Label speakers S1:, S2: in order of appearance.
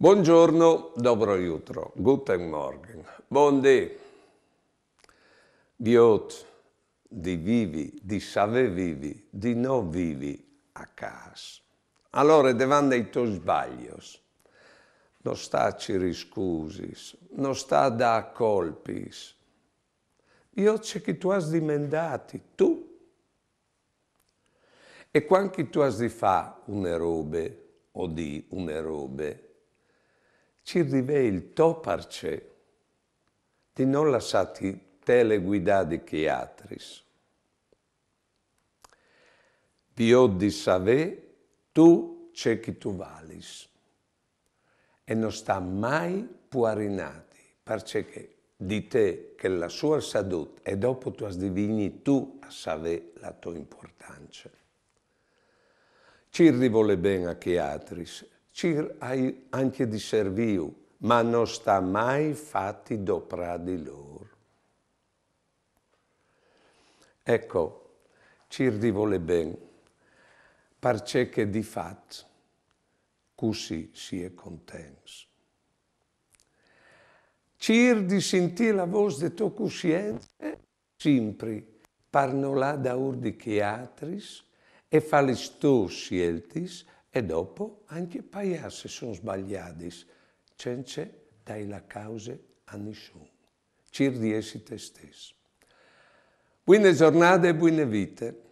S1: Buongiorno, dobro jutro, guten morgen, buon Di oggi, di vivi, di save vivi, di no vivi a casa. Allora, davanti ai tuoi sbaglios. non sta a ci riscusis, non sta da colpis. Io c'è che tu has dimendati, tu. E quando tu has di fa un'erobe o di un un'erobe, ci riveli toparce di non lasciarti teleguidare di chiatris. Dio di save tu c'è chi tu valis e non sta mai puarinati, perché di te che la sua salute e dopo tu asdivini tu a save la tua importanza. Ci rivole bene a chiatris cir ci anche di serviu, ma non sta mai fatti dopra di loro. Ecco, cir di vuole ben, perché che di fatto così si è contenti. Cir di sentì la voce di tua coscienza, sempre parnola da urdi che atris e falli tu sceltis e dopo anche paiar se sono sbagliati, cence dai la causa a nessuno. Cir di te stesso. Buone giornate e buone vite.